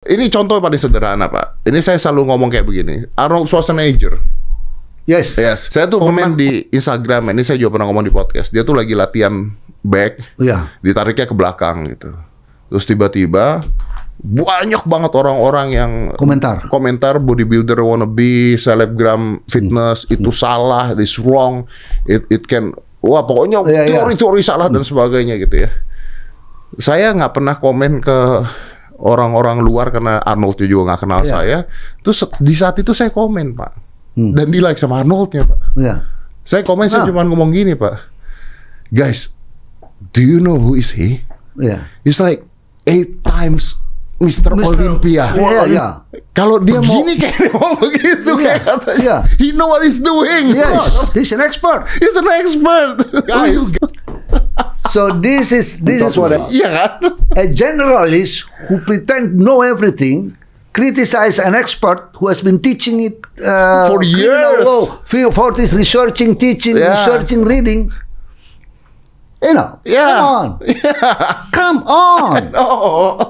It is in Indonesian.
Ini contoh paling sederhana, Pak. Ini saya selalu ngomong kayak begini. Arnold Schwarzenegger. Yes. Yes. Saya tuh komen di Instagram, ini saya juga pernah ngomong di podcast. Dia tuh lagi latihan back. Iya. Yeah. Ditariknya ke belakang gitu. Terus tiba-tiba banyak banget orang-orang yang komentar komentar bodybuilder wanna be, selebgram fitness hmm. itu hmm. salah this wrong it it can wah pokoknya iya, iya. teori-teori yeah, yeah. salah hmm. dan sebagainya gitu ya saya nggak pernah komen ke orang-orang luar karena Arnold juga nggak kenal yeah. saya. Terus di saat itu saya komen pak hmm. dan di like sama Arnoldnya pak. Yeah. Saya komen nah. saya cuma ngomong gini pak, guys, do you know who is he? Yeah. It's like eight times Mr. Olympia. yeah, iya, yeah. Kalau dia Begini mau kayak dia mau begitu yeah, kayak katanya. Yeah. He know what he's doing. Yes, he's an expert. He's an expert. Guys. Oh, so this is this is what about. a, yeah. a generalist who pretend know everything criticize an expert who has been teaching it uh, for years for 40s researching teaching yeah. researching reading you know yeah come on yeah. come on